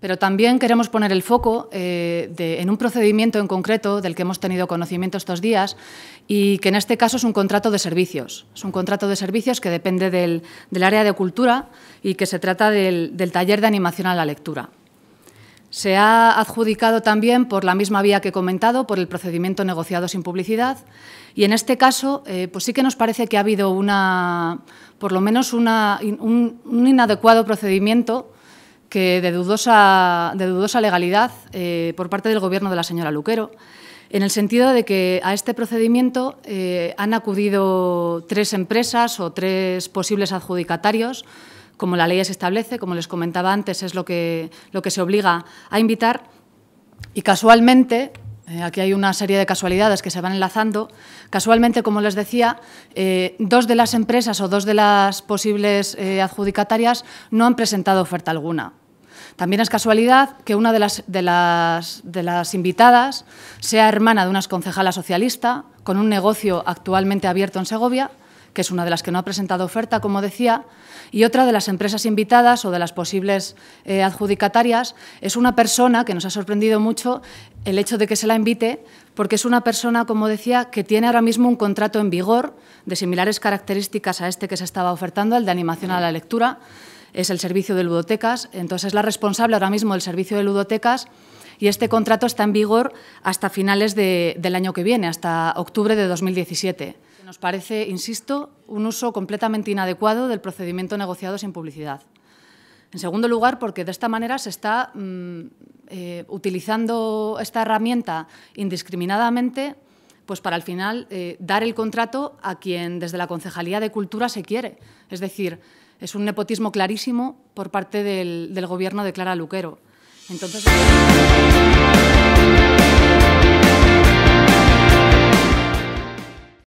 Pero también queremos poner el foco eh, en un procedimiento en concreto del que hemos tenido conocimiento estos días y que en este caso es un contrato de servicios. Es un contrato de servicios que depende del, área de cultura y que se trata del, taller de animación a la lectura. Se ha adjudicado también por la misma vía que he comentado, por el procedimiento negociado sin publicidad. Y en este caso, eh, pues sí que nos parece que ha habido una, por lo menos un, inadecuado procedimiento que de dudosa, de dudosa legalidad eh, por parte del Gobierno de la señora Luquero, en el sentido de que a este procedimiento eh, han acudido tres empresas o tres posibles adjudicatarios, como la ley se establece, como les comentaba antes, es lo que, lo que se obliga a invitar, y casualmente eh, Aquí hay una serie de casualidades que se van enlazando. Casualmente, como les decía, dos de las empresas o dos de las posibles adjudicatarias no han presentado oferta alguna. También es casualidad que una de las, invitadas sea hermana de una concejala socialista con un negocio actualmente abierto en Segovia, que es una de las que no ha presentado oferta, como decía, y otra de las empresas invitadas o de las posibles eh, adjudicatarias es una persona que nos ha sorprendido mucho el hecho de que se la invite, porque es una persona, como decía, que tiene ahora mismo un contrato en vigor de similares características a este que se estaba ofertando, el de animación a la lectura, es el servicio de ludotecas, entonces es la responsable ahora mismo del servicio de ludotecas y este contrato está en vigor hasta finales del año que viene, hasta octubre de 2017. Nos parece, insisto, un uso completamente inadecuado del procedimiento negociado sin publicidad. En segundo lugar, porque de esta manera se está mm, eh, utilizando esta herramienta indiscriminadamente pues para al final eh, dar el contrato a quien desde la Concejalía de Cultura se quiere. Es decir, es un nepotismo clarísimo por parte del, del gobierno de Clara Luquero. Entonces.